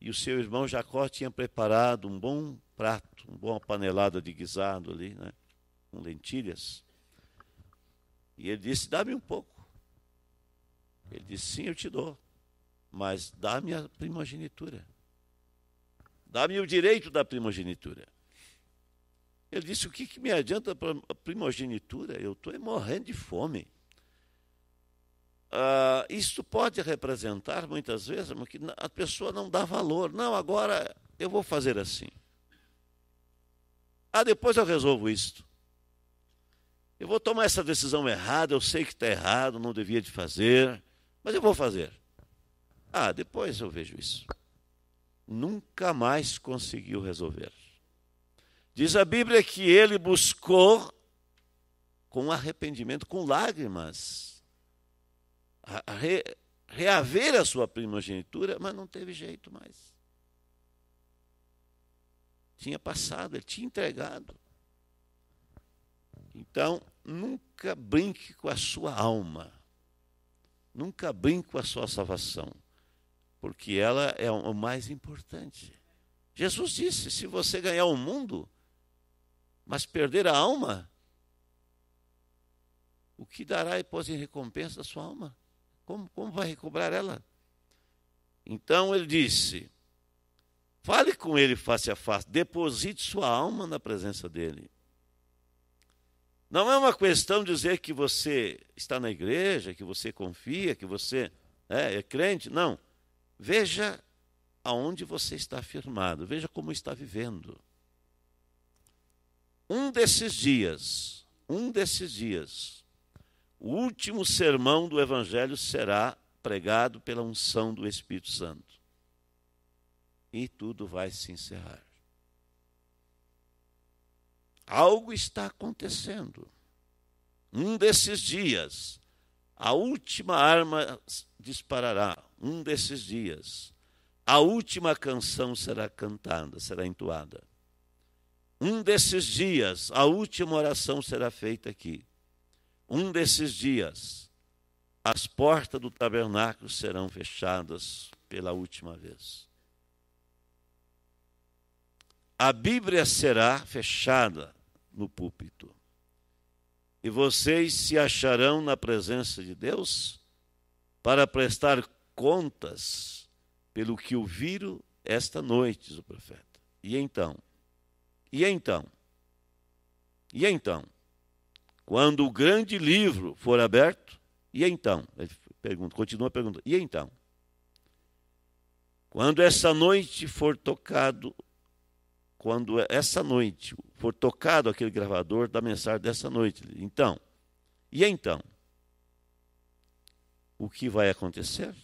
e o seu irmão Jacó tinha preparado um bom prato, uma boa panelada de guisado ali, né, com lentilhas. E ele disse: Dá-me um pouco. Ele disse: Sim, eu te dou, mas dá-me a primogenitura. Dá-me o direito da primogenitura. Ele disse: O que, que me adianta a primogenitura? Eu estou morrendo de fome. Uh, ah, isso pode representar muitas vezes que a pessoa não dá valor. Não, agora eu vou fazer assim. Ah, depois eu resolvo isto. Eu vou tomar essa decisão errada, eu sei que está errado, não devia de fazer, mas eu vou fazer. Ah, depois eu vejo isso. Nunca mais conseguiu resolver. Diz a Bíblia que ele buscou com arrependimento, com lágrimas re, reaver a sua primogenitura, mas não teve jeito mais. Tinha passado, ele tinha entregado. Então, nunca brinque com a sua alma. Nunca brinque com a sua salvação. Porque ela é o mais importante. Jesus disse: se você ganhar o mundo, mas perder a alma, o que dará pôs em recompensa a sua alma? Como, como vai recobrar ela? Então ele disse: fale com ele face a face, deposite sua alma na presença dele. Não é uma questão dizer que você está na igreja, que você confia, que você é, é crente. Não. Veja aonde você está firmado, veja como está vivendo. Um desses dias, um desses dias, o último sermão do Evangelho será pregado pela unção do Espírito Santo. E tudo vai se encerrar. Algo está acontecendo. Um desses dias, a última arma disparará. Um desses dias, a última canção será cantada, será entoada. Um desses dias, a última oração será feita aqui um desses dias, as portas do tabernáculo serão fechadas pela última vez. A Bíblia será fechada no púlpito. E vocês se acharão na presença de Deus para prestar contas pelo que ouviram esta noite, diz o profeta. E então? E então? E então? Quando o grande livro for aberto, e então? Ele pergunta, continua perguntando, e então? Quando essa noite for tocado, quando essa noite for tocado aquele gravador da mensagem dessa noite, então, e então? O que vai acontecer?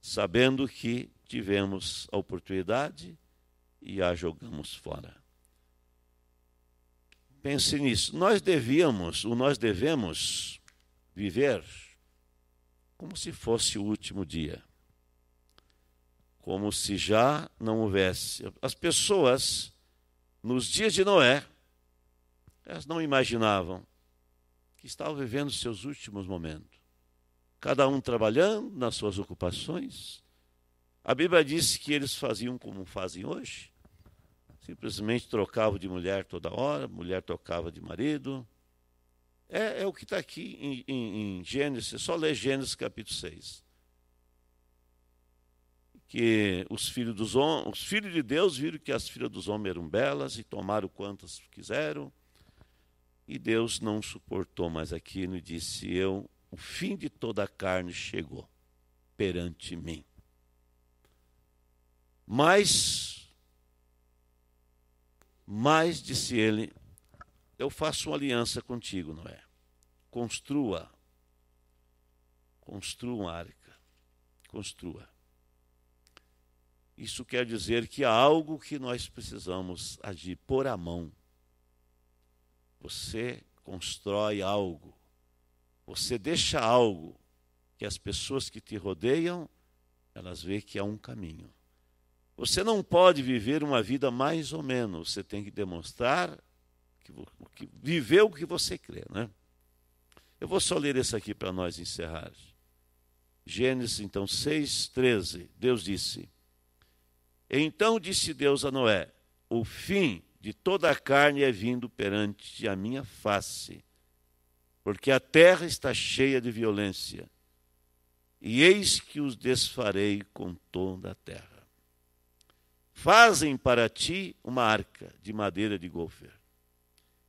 Sabendo que tivemos a oportunidade e a jogamos fora. Pense nisso. Nós devíamos, ou nós devemos viver como se fosse o último dia. Como se já não houvesse. As pessoas, nos dias de Noé, elas não imaginavam que estavam vivendo seus últimos momentos. Cada um trabalhando nas suas ocupações. A Bíblia diz que eles faziam como fazem hoje. Simplesmente trocava de mulher toda hora, mulher tocava de marido. É, é o que está aqui em, em, em Gênesis, só ler Gênesis capítulo 6 que os filhos, dos os filhos de Deus viram que as filhas dos homens eram belas e tomaram quantas quiseram. E Deus não suportou mais aquilo e disse: Eu, o fim de toda a carne chegou perante mim. Mas mas, disse ele, eu faço uma aliança contigo, Noé. Construa. Construa uma arca. Construa. Isso quer dizer que há algo que nós precisamos agir por a mão. Você constrói algo. Você deixa algo que as pessoas que te rodeiam, elas veem que há é um caminho. Você não pode viver uma vida mais ou menos, você tem que demonstrar, que, que viver o que você crê. Né? Eu vou só ler isso aqui para nós encerrar. Gênesis, então, 6, 13. Deus disse: Então disse Deus a Noé: O fim de toda a carne é vindo perante a minha face, porque a terra está cheia de violência, e eis que os desfarei com toda a terra. Fazem para ti uma arca de madeira de golfer.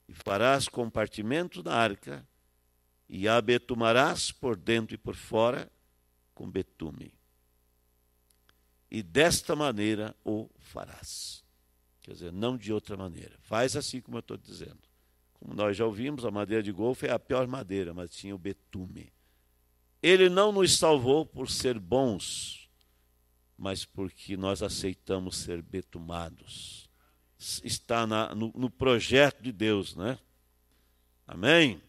E farás compartimento na arca, e a betumarás por dentro e por fora com betume. E desta maneira o farás. Quer dizer, não de outra maneira. Faz assim como eu estou dizendo. Como nós já ouvimos, a madeira de golfe é a pior madeira, mas tinha o betume. Ele não nos salvou por ser bons, mas porque nós aceitamos ser betumados. Está na, no, no projeto de Deus, né? Amém?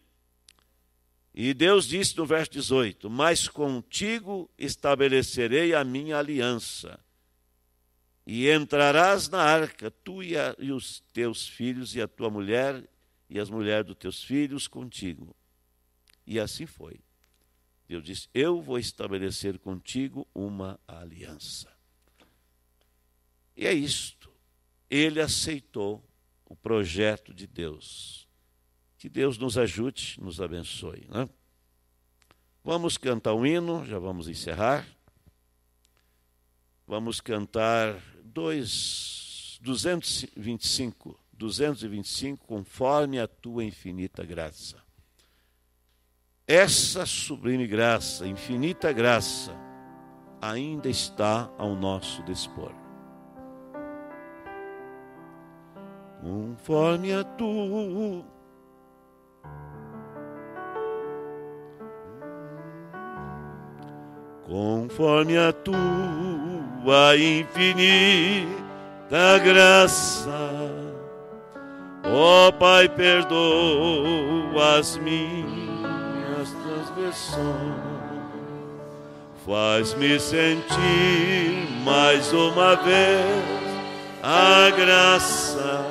E Deus disse no verso 18: Mas contigo estabelecerei a minha aliança, e entrarás na arca, tu e, a, e os teus filhos, e a tua mulher, e as mulheres dos teus filhos contigo. E assim foi. Deus disse: Eu vou estabelecer contigo uma aliança. E é isto. Ele aceitou o projeto de Deus. Que Deus nos ajude, nos abençoe. Né? Vamos cantar um hino, já vamos encerrar. Vamos cantar dois, 225, 225, conforme a tua infinita graça. Essa sublime graça, infinita graça, ainda está ao nosso dispor. Conforme a tua conforme a tua infinita graça. Ó oh, Pai, perdoa as minhas Faz-me sentir mais uma vez a graça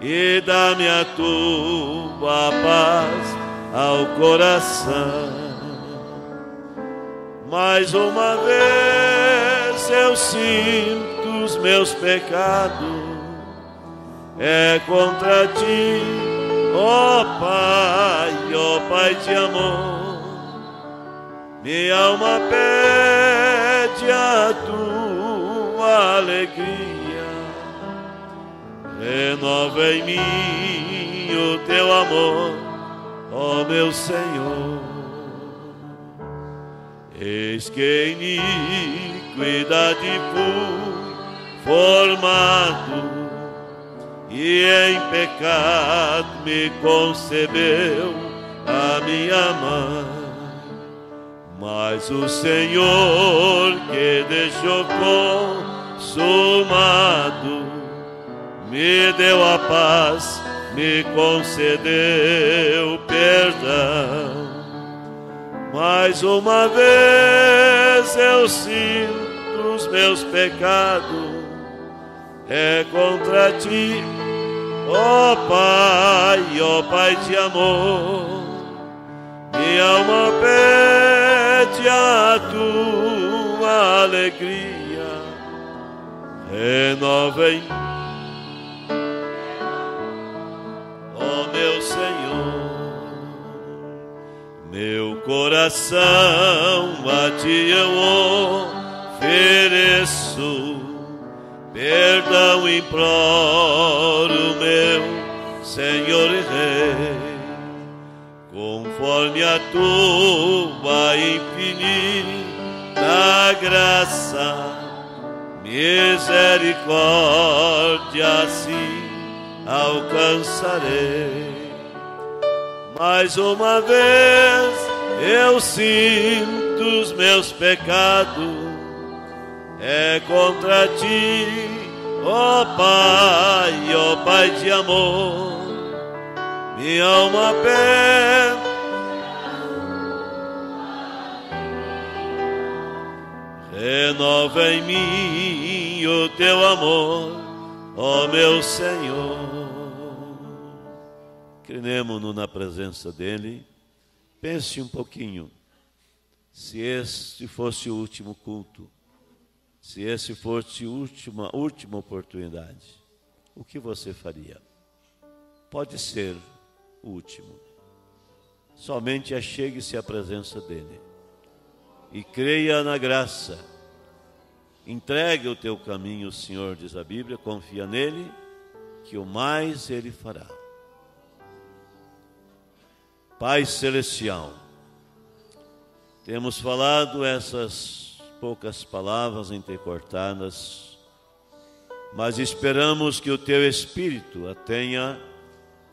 e dá-me a tua paz ao coração. Mais uma vez eu sinto os meus pecados, é contra ti Ó oh, Pai, ó oh, Pai de amor, minha alma pede a tua alegria. Renova em mim o teu amor, ó oh, meu Senhor. Eis que iniquidade fui formado e em pecado me concebeu a minha mãe. Mas o Senhor que deixou consumado me deu a paz, me concedeu perdão. Mais uma vez eu sinto os meus pecados é contra ti. Ó Pai, ó Pai de amor, minha alma pede a tua alegria, renova em ó meu Senhor, meu coração a ti eu ofereço Perdão imploro, meu Senhor e Rei, conforme a tua infinita graça, misericórdia assim alcançarei. Mais uma vez eu sinto os meus pecados é contra ti, ó Pai, ó Pai de amor. Minha alma pede. Renova em mim o teu amor, ó meu Senhor. Cremos-no na presença dele. Pense um pouquinho. Se este fosse o último culto, se esse fosse última última oportunidade, o que você faria? Pode ser o último. Somente achegue-se à presença dele e creia na graça. Entregue o teu caminho, o Senhor, diz a Bíblia, confia nele, que o mais ele fará. Pai Celestial, temos falado essas poucas palavras intercortadas, mas esperamos que o teu Espírito a tenha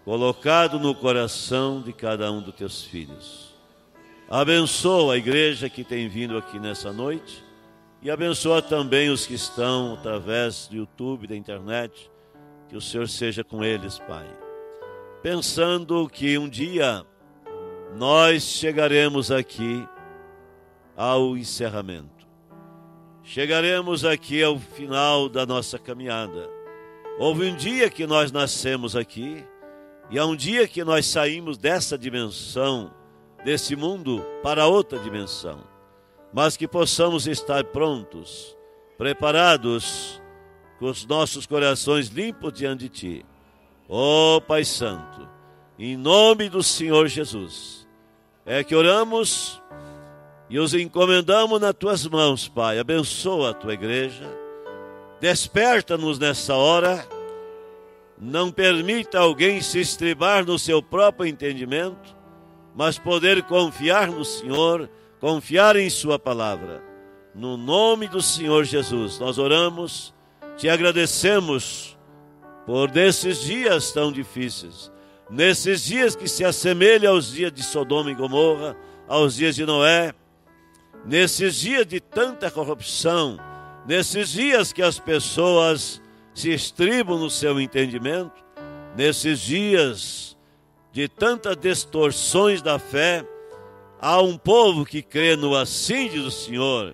colocado no coração de cada um dos teus filhos. Abençoa a igreja que tem vindo aqui nessa noite e abençoa também os que estão através do YouTube, da internet. Que o Senhor seja com eles, Pai. Pensando que um dia nós chegaremos aqui ao encerramento chegaremos aqui ao final da nossa caminhada. Houve um dia que nós nascemos aqui, e há um dia que nós saímos dessa dimensão, desse mundo, para outra dimensão. Mas que possamos estar prontos, preparados, com os nossos corações limpos diante de Ti. Ó oh, Pai Santo, em nome do Senhor Jesus, é que oramos e os encomendamos nas tuas mãos, Pai. Abençoa a tua igreja, desperta-nos nessa hora, não permita alguém se estribar no seu próprio entendimento, mas poder confiar no Senhor, confiar em Sua palavra. No nome do Senhor Jesus, nós oramos, te agradecemos por nesses dias tão difíceis, nesses dias que se assemelham aos dias de Sodoma e Gomorra, aos dias de Noé nesses dias de tanta corrupção, nesses dias que as pessoas se estribam no seu entendimento, nesses dias de tantas distorções da fé, há um povo que crê no assim do Senhor,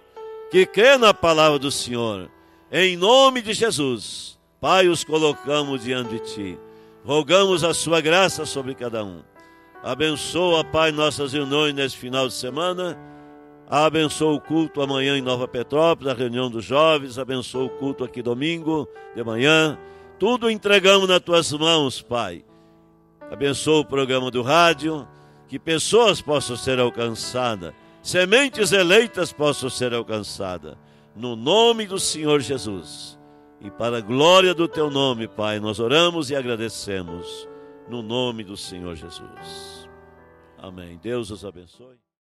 que crê na palavra do Senhor. Em nome de Jesus, Pai, os colocamos diante de Ti. Rogamos a Sua graça sobre cada um. Abençoa, Pai, nossas reuniões nesse final de semana abençoa o culto amanhã em Nova Petrópolis, a reunião dos jovens, abençoa o culto aqui domingo de manhã. Tudo entregamos nas tuas mãos, Pai. Abençoa o programa do rádio, que pessoas possam ser alcançadas, sementes eleitas possam ser alcançadas, no nome do Senhor Jesus. E para a glória do teu nome, Pai, nós oramos e agradecemos, no nome do Senhor Jesus. Amém. Deus os abençoe.